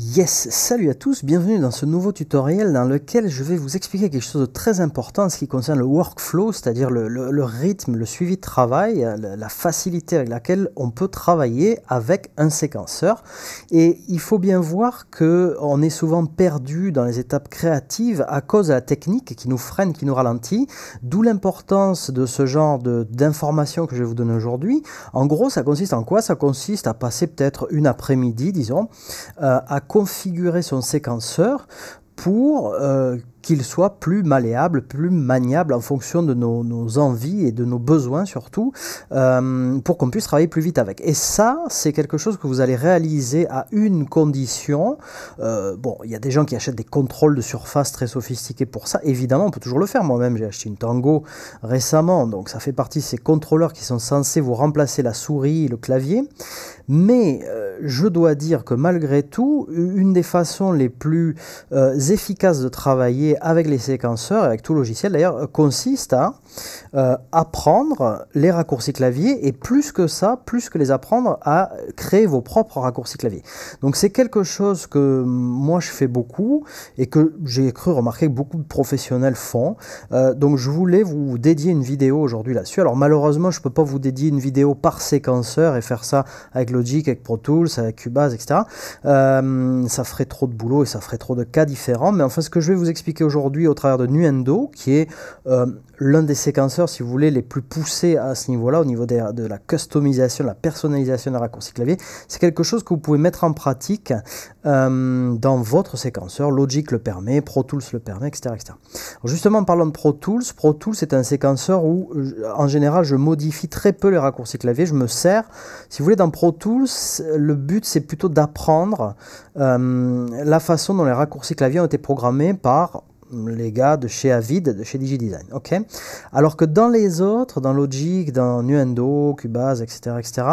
Yes, salut à tous, bienvenue dans ce nouveau tutoriel dans lequel je vais vous expliquer quelque chose de très important en ce qui concerne le workflow, c'est-à-dire le, rythme, le suivi de travail, hein, la facilité avec laquelle on peut travailler avec un séquenceur. Et il faut bien voir qu'on est souvent perdu dans les étapes créatives à cause de la technique qui nous freine, qui nous ralentit, d'où l'importance de ce genre d'informations que je vais vous donner aujourd'hui. En gros, ça consiste en quoi Ça consiste à passer peut-être une après-midi, disons, euh, à configurer son séquenceur pour euh, qu'il soit plus malléable, plus maniable en fonction de nos, envies et de nos besoins surtout, euh, pour qu'on puisse travailler plus vite avec. Et ça, c'est quelque chose que vous allez réaliser à une condition. Euh, bon, il y a des gens qui achètent des contrôles de surface très sophistiqués pour ça. Évidemment, on peut toujours le faire. Moi-même, j'ai acheté une Tango récemment, donc ça fait partie de ces contrôleurs qui sont censés vous remplacer la souris et le clavier. Mais euh, je dois dire que malgré tout, une des façons les plus efficaces de travailler avec les séquenceurs, et avec tout logiciel d'ailleurs, euh, consiste à euh, apprendre les raccourcis clavier et plus que ça, plus que les apprendre, à créer vos propres raccourcis clavier. Donc c'est quelque chose que moi je fais beaucoup et que j'ai cru remarquer que beaucoup de professionnels font. Euh, donc je voulais vous dédier une vidéo aujourd'hui là-dessus. Alors malheureusement je ne peux pas vous dédier une vidéo par séquenceur et faire ça avec Logic, avec Pro Tools, avec Cubase, etc. ça ferait trop de boulot et ça ferait trop de cas différents. Mais enfin ce que je vais vous expliquer aujourd'hui au travers de Nuendo, qui est euh, l'un des séquenceurs, si vous voulez, les plus poussés à ce niveau-là, au niveau de la customisation, la personnalisation des raccourcis clavier. C'est quelque chose que vous pouvez mettre en pratique euh, dans votre séquenceur. Logic le permet, Pro Tools le permet, etc. etc. justement, parlant de Pro Tools, Pro Tools c'est un séquenceur où, euh, en général, je modifie très peu les raccourcis clavier, je me sers. Si vous voulez, dans Pro Tools, le but, c'est plutôt d'apprendre la façon dont les raccourcis clavier ont été programmés par les gars de chez Avid, de chez DigiDesign. ok Alors que dans les autres, dans Logic, dans Nuendo, Cubase, etc., etc.,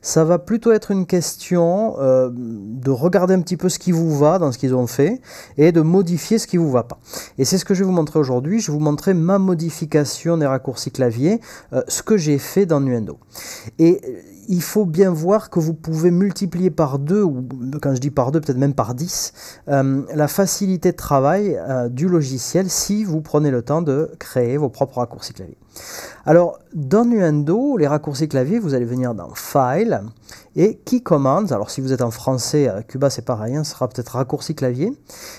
ça va plutôt être une question euh, de regarder un petit peu ce qui vous va dans ce qu'ils ont fait et de modifier ce qui vous va pas. Et c'est ce que je vais vous montrer aujourd'hui. Je vais vous montrer ma modification des raccourcis clavier, euh, ce que j'ai fait dans Nuendo. Et il faut bien voir que vous pouvez multiplier par deux, ou quand je dis par deux, peut-être même par 10, euh, la facilité de travail euh, du logiciel si vous prenez le temps de créer vos propres raccourcis clavier. Alors, dans Nuendo, les raccourcis clavier, vous allez venir dans File et Key Commands. Alors, si vous êtes en français, euh, Cuba, c'est pareil, hein, ce sera peut-être raccourci clavier.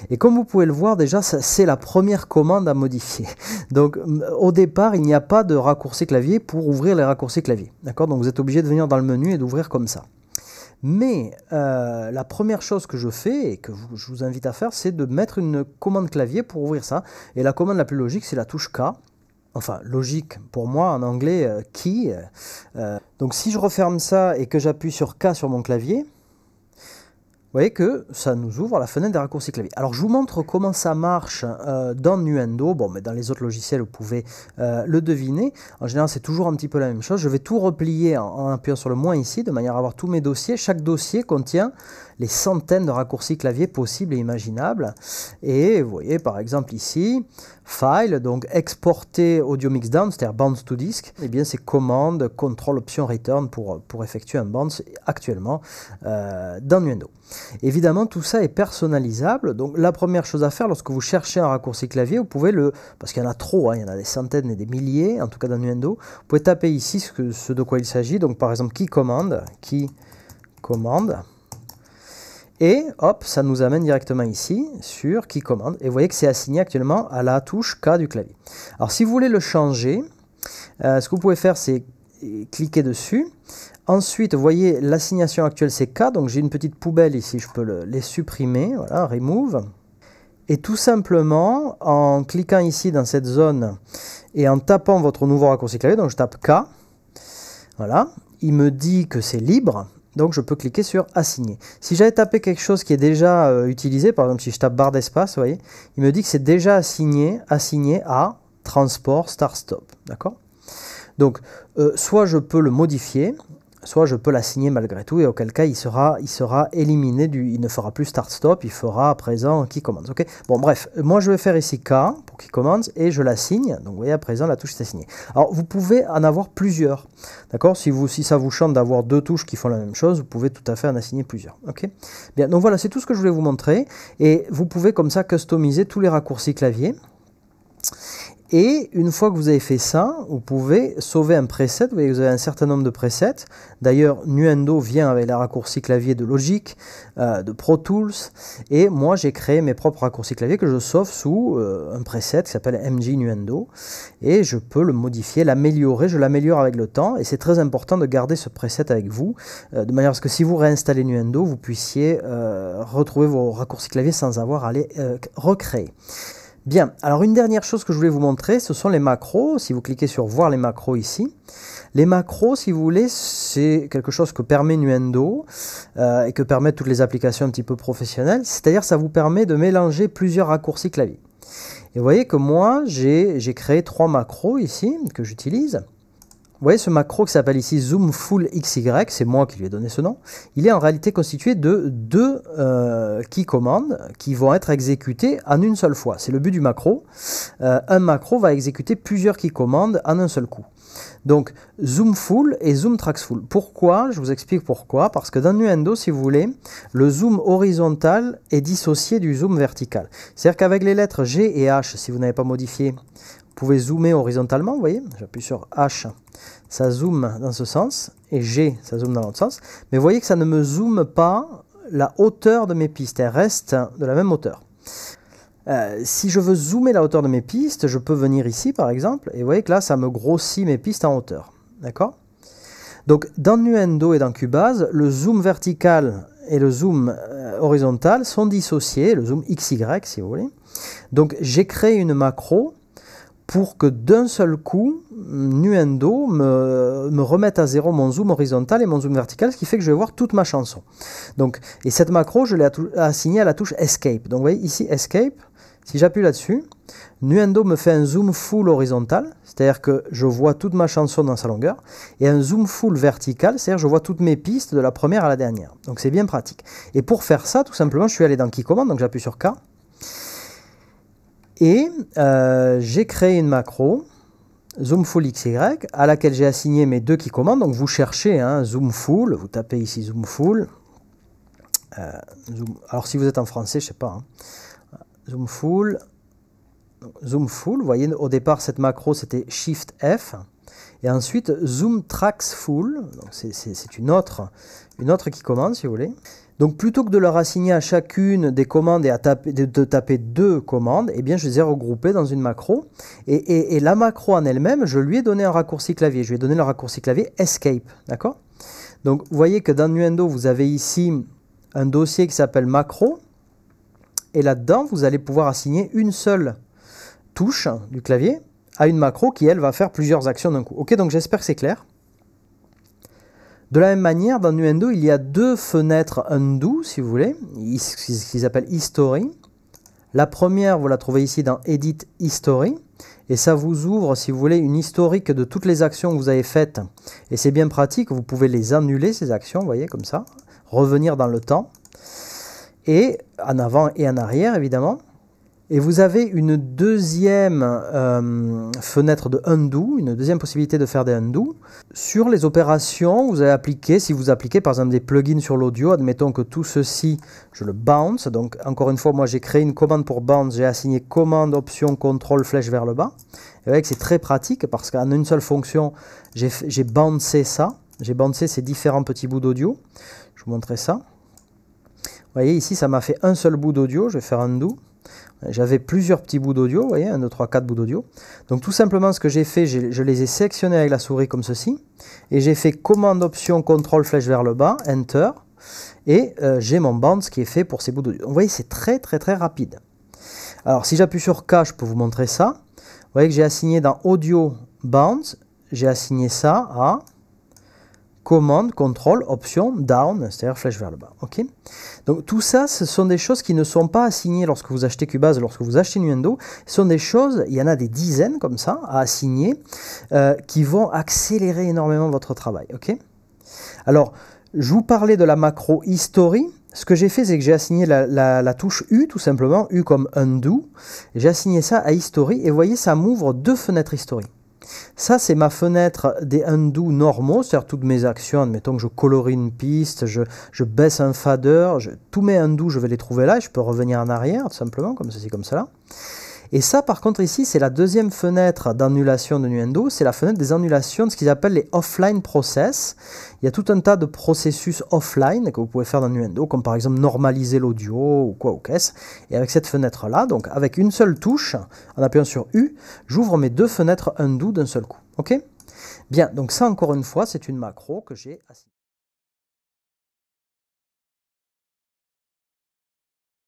Et comme vous pouvez le voir, déjà, c'est la première commande à modifier. Donc, au départ, il n'y a pas de raccourci clavier pour ouvrir les raccourcis clavier. D'accord Donc, vous êtes obligé de venir dans le menu et d'ouvrir comme ça. Mais euh, la première chose que je fais et que je vous invite à faire, c'est de mettre une commande clavier pour ouvrir ça. Et la commande la plus logique, c'est la touche K enfin logique pour moi en anglais, qui. Euh, key. Euh, donc si je referme ça et que j'appuie sur K sur mon clavier, vous voyez que ça nous ouvre la fenêtre des raccourcis clavier. Alors je vous montre comment ça marche euh, dans Nuendo. Bon, mais dans les autres logiciels, vous pouvez le deviner. En général, c'est toujours un petit peu la même chose. Je vais tout replier en appuyant sur le moins ici, de manière à avoir tous mes dossiers. Chaque dossier contient centaines de raccourcis clavier possibles et imaginables. Et vous voyez par exemple ici, file, donc exporter audio mix down, c'est-à-dire bounce to disk, et eh bien c'est commande, contrôle option return pour, pour effectuer un bounce actuellement euh, dans Nuendo. Évidemment, tout ça est personnalisable. Donc la première chose à faire lorsque vous cherchez un raccourci clavier, vous pouvez le, parce qu'il y en a trop, hein, il y en a des centaines et des milliers, en tout cas dans Nuendo, vous pouvez taper ici ce, ce de quoi il s'agit. Donc par exemple, qui commande, qui commande. Et hop, ça nous amène directement ici sur qui commande. Et vous voyez que c'est assigné actuellement à la touche K du clavier. Alors si vous voulez le changer, euh, ce que vous pouvez faire c'est cliquer dessus. Ensuite, vous voyez l'assignation actuelle c'est K. Donc j'ai une petite poubelle ici, je peux les supprimer. Voilà, remove. Et tout simplement, en cliquant ici dans cette zone et en tapant votre nouveau raccourci clavier, donc je tape K, voilà, il me dit que c'est libre donc je peux cliquer sur assigner. Si j'avais tapé quelque chose qui est déjà euh, utilisé, par exemple si je tape barre d'espace, vous voyez, il me dit que c'est déjà assigné, assigné à transport start stop. D'accord Donc euh, soit je peux le modifier, soit je peux la signer malgré tout, et auquel cas il sera, il sera éliminé, du, il ne fera plus start-stop, il fera à présent qui commence. bon, bref, moi je vais faire ici K pour qu'il commence, et je la signe. Donc vous voyez, à présent la touche est assignée. Alors vous pouvez en avoir plusieurs, d'accord si, si ça vous chante d'avoir deux touches qui font la même chose, vous pouvez tout à fait en assigner plusieurs. Ok Bien, donc voilà, c'est tout ce que je voulais vous montrer, et vous pouvez comme ça customiser tous les raccourcis clavier. Et une fois que vous avez fait ça, vous pouvez sauver un preset. Vous avez un certain nombre de presets. D'ailleurs, Nuendo vient avec les raccourcis clavier de Logic, euh, de Pro Tools. Et moi, j'ai créé mes propres raccourcis clavier que je sauve sous euh, un preset qui s'appelle MG Nuendo. Et je peux le modifier, l'améliorer. Je l'améliore avec le temps. Et c'est très important de garder ce preset avec vous, euh, de manière à ce que si vous réinstallez Nuendo, vous puissiez retrouver vos raccourcis clavier sans avoir à les recréer. Bien, alors une dernière chose que je voulais vous montrer, ce sont les macros. Si vous cliquez sur voir les macros ici, les macros, si vous voulez, c'est quelque chose que permet Nuendo euh, et que permettent toutes les applications un petit peu professionnelles. C'est-à-dire, ça vous permet de mélanger plusieurs raccourcis clavier. Et vous voyez que moi, j'ai créé trois macros ici que j'utilise. Vous voyez ce macro qui s'appelle ici Zoom Full XY, c'est moi qui lui ai donné ce nom. Il est en réalité constitué de deux euh, key commandes qui vont être exécutées en une seule fois. C'est le but du macro. Euh, un macro va exécuter plusieurs key commandes en un seul coup. Donc Zoom Full et Zoom Tracks Full. Pourquoi Je vous explique pourquoi. Parce que dans Nuendo, si vous voulez, le zoom horizontal est dissocié du zoom vertical. C'est-à-dire qu'avec les lettres G et H, si vous n'avez pas modifié vous pouvez zoomer horizontalement, vous voyez, j'appuie sur H, ça zoome dans ce sens, et G, ça zoome dans l'autre sens. Mais vous voyez que ça ne me zoome pas la hauteur de mes pistes, elles reste de la même hauteur. Euh, si je veux zoomer la hauteur de mes pistes, je peux venir ici par exemple, et vous voyez que là ça me grossit mes pistes en hauteur. D'accord Donc dans Nuendo et dans Cubase, le zoom vertical et le zoom euh, horizontal sont dissociés, le zoom XY si vous voulez. Donc j'ai créé une macro pour que d'un seul coup, Nuendo me, remette à zéro mon zoom horizontal et mon zoom vertical, ce qui fait que je vais voir toute ma chanson. Donc, et cette macro, je l'ai assignée à la touche Escape. Donc vous voyez ici Escape, si j'appuie là-dessus, Nuendo me fait un zoom full horizontal, c'est-à-dire que je vois toute ma chanson dans sa longueur, et un zoom full vertical, c'est-à-dire que je vois toutes mes pistes de la première à la dernière. Donc c'est bien pratique. Et pour faire ça, tout simplement, je suis allé dans qui commande, donc j'appuie sur K. Et euh, j'ai créé une macro, Zoomful XY, à laquelle j'ai assigné mes deux qui commandent. Donc vous cherchez hein, Zoomful, vous tapez ici Zoomful. Euh, alors si vous êtes en français, je ne sais pas. Hein. Zoomful. Zoomful, vous voyez au départ cette macro c'était Shift F. Et ensuite Zoom Tracks c'est une autre qui commande si vous voulez. Donc plutôt que de leur assigner à chacune des commandes et à taper, de, taper deux commandes, eh bien je les ai regroupées dans une macro. Et, la macro en elle-même, je lui ai donné un raccourci clavier. Je lui ai donné le raccourci clavier Escape. D'accord Donc vous voyez que dans Nuendo, vous avez ici un dossier qui s'appelle macro. Et là-dedans, vous allez pouvoir assigner une seule touche du clavier à une macro qui, elle, va faire plusieurs actions d'un coup. Ok, donc j'espère que c'est clair. De la même manière, dans Nuendo, il y a deux fenêtres undo, si vous voulez, ce qu'ils appellent History. La première, vous la trouvez ici dans Edit History. Et ça vous ouvre, si vous voulez, une historique de toutes les actions que vous avez faites. Et c'est bien pratique, vous pouvez les annuler, ces actions, vous voyez, comme ça. Revenir dans le temps. Et en avant et en arrière, évidemment. Et vous avez une deuxième euh, fenêtre de undo, une deuxième possibilité de faire des undo. Sur les opérations, vous allez appliquer, si vous appliquez par exemple des plugins sur l'audio, admettons que tout ceci, je le bounce. Donc encore une fois, moi j'ai créé une commande pour bounce, j'ai assigné commande, option, contrôle, flèche vers le bas. Et vous voyez que c'est très pratique parce qu'en une seule fonction, j'ai bouncé ça. J'ai bouncé ces différents petits bouts d'audio. Je vous montrer ça. Vous voyez ici, ça m'a fait un seul bout d'audio. Je vais faire undo. J'avais plusieurs petits bouts d'audio, vous voyez, 1, 2, 3, 4 bouts d'audio. Donc tout simplement ce que j'ai fait, je les ai sélectionnés avec la souris comme ceci, et j'ai fait commande option contrôle flèche vers le bas, enter, et euh, j'ai mon band qui est fait pour ces bouts d'audio. Vous voyez, c'est très très très rapide. Alors si j'appuie sur K, je peux vous montrer ça. Vous voyez que j'ai assigné dans audio bounce j'ai assigné ça à commande, contrôle, option, down, c'est-à-dire flèche vers le bas. ok Donc tout ça, ce sont des choses qui ne sont pas assignées lorsque vous achetez Cubase, lorsque vous achetez Nuendo. Ce sont des choses, il y en a des dizaines comme ça à assigner, euh, qui vont accélérer énormément votre travail. ok Alors, je vous parlais de la macro History. Ce que j'ai fait, c'est que j'ai assigné la, la, touche U, tout simplement, U comme undo. J'ai assigné ça à History, et vous voyez, ça m'ouvre deux fenêtres History. Ça, c'est ma fenêtre des hindous normaux, c'est-à-dire toutes mes actions. Admettons que je colorie une piste, je, je baisse un fader, je, tous mes hindous, je vais les trouver là et je peux revenir en arrière, tout simplement, comme ceci, comme cela. Et ça, par contre, ici, c'est la deuxième fenêtre d'annulation de Nuendo, c'est la fenêtre des annulations de ce qu'ils appellent les offline process. Il y a tout un tas de processus offline que vous pouvez faire dans Nuendo, comme par exemple normaliser l'audio ou quoi ou quest Et avec cette fenêtre-là, donc avec une seule touche, en appuyant sur U, j'ouvre mes deux fenêtres undo d'un seul coup. Ok Bien, donc ça encore une fois, c'est une macro que j'ai